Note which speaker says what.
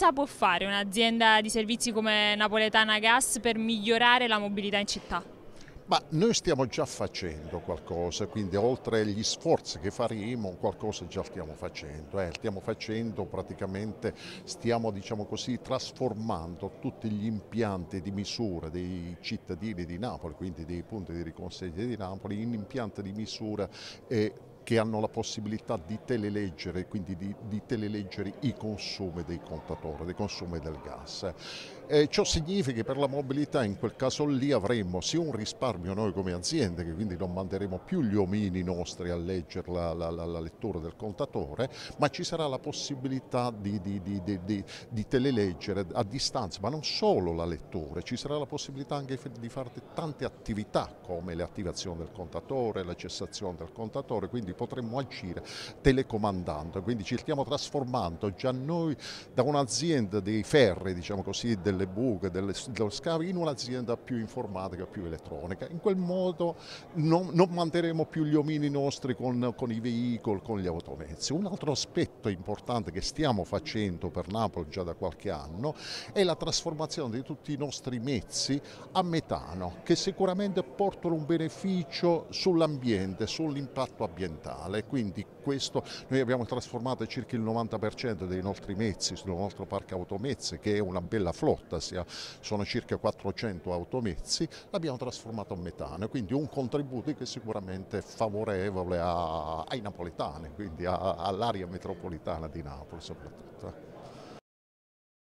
Speaker 1: cosa può fare un'azienda di servizi come Napoletana Gas per migliorare la mobilità in città? Ma noi stiamo già facendo qualcosa, quindi oltre agli sforzi che faremo, qualcosa già stiamo facendo. Eh, stiamo facendo praticamente, stiamo diciamo così, trasformando tutti gli impianti di misura dei cittadini di Napoli, quindi dei punti di riconsegna di Napoli, in impianti di misura e che hanno la possibilità di teleleggere, quindi di, di teleleggere i consumi dei contatori, dei consumi del gas. E eh, ciò significa che per la mobilità in quel caso lì avremmo sia un risparmio noi come aziende, che quindi non manderemo più gli omini nostri a leggere la, la, la, la lettura del contatore, ma ci sarà la possibilità di, di, di teleleggere a distanza, ma non solo la lettura, ci sarà la possibilità anche di fare tante attività come l'attivazione del contatore, la cessazione del contatore, quindi potremmo agire telecomandando, quindi ci stiamo trasformando già noi da un'azienda dei ferri, diciamo così, delle buche, delle, dello scavo, in un'azienda più informatica, più elettronica. In quel modo non, non manteremo più gli omini nostri con, con i veicoli, con gli automezzi. Un altro aspetto importante che stiamo facendo per Napoli già da qualche anno è la trasformazione di tutti i nostri mezzi a metano, che sicuramente portano un beneficio sull'ambiente, sull'impatto ambientale. Natale. Quindi questo noi abbiamo trasformato circa il 90% dei nostri mezzi sul nostro parco automezzi, che è una bella flotta, sia, sono circa 400 automezzi, l'abbiamo trasformato a metano, quindi un contributo che è sicuramente è favorevole a, ai napoletani, quindi all'area metropolitana di Napoli soprattutto.